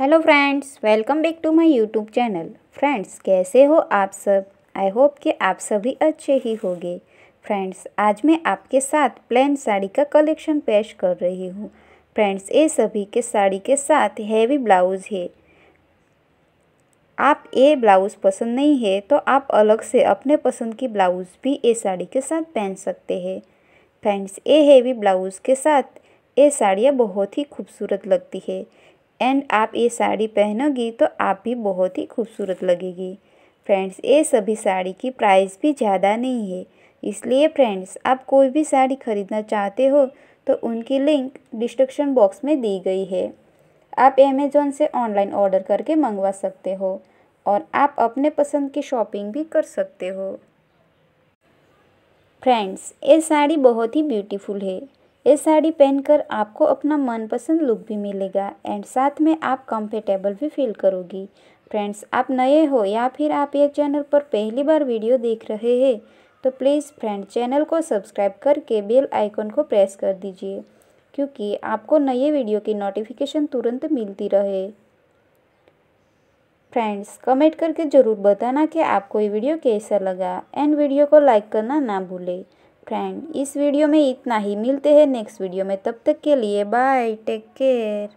hello friends welcome back to my YouTube channel friends कैसे हो आप सब आई होप कि आप सभी अच्छे ही होंगे फ्रेंड्स आज मैं आपके साथ प्लेन साड़ी का कलेक्शन पेश कर रही हूँ फ्रेंड्स ये सभी के साड़ी के साथ हैवी ब्लाउज़ है आप ये ब्लाउज़ पसंद नहीं है तो आप अलग से अपने पसंद की ब्लाउज़ भी ये साड़ी के साथ पहन सकते हैं फ्रेंड्स ये हैवी ब्लाउज़ के साथ ये साड़ियाँ बहुत ही खूबसूरत लगती है एंड आप ये साड़ी पहनोगी तो आप भी बहुत ही खूबसूरत लगेगी फ्रेंड्स ये सभी साड़ी की प्राइस भी ज़्यादा नहीं है इसलिए फ्रेंड्स आप कोई भी साड़ी खरीदना चाहते हो तो उनकी लिंक डिस्क्रिप्शन बॉक्स में दी गई है आप अमेज़ोन से ऑनलाइन ऑर्डर करके मंगवा सकते हो और आप अपने पसंद की शॉपिंग भी कर सकते हो फ्रेंड्स ये साड़ी बहुत ही ब्यूटीफुल है ये साड़ी पहनकर आपको अपना मनपसंद लुक भी मिलेगा एंड साथ में आप कंफर्टेबल भी फील करोगी फ्रेंड्स आप नए हो या फिर आप ये चैनल पर पहली बार वीडियो देख रहे हैं तो प्लीज़ फ्रेंड चैनल को सब्सक्राइब करके बेल आइकन को प्रेस कर दीजिए क्योंकि आपको नए वीडियो की नोटिफिकेशन तुरंत मिलती रहे फ्रेंड्स कमेंट करके ज़रूर बताना कि आपको ये वीडियो कैसा लगा एंड वीडियो को लाइक करना ना भूलें फ्रेंड इस वीडियो में इतना ही मिलते हैं नेक्स्ट वीडियो में तब तक के लिए बाय टेक केयर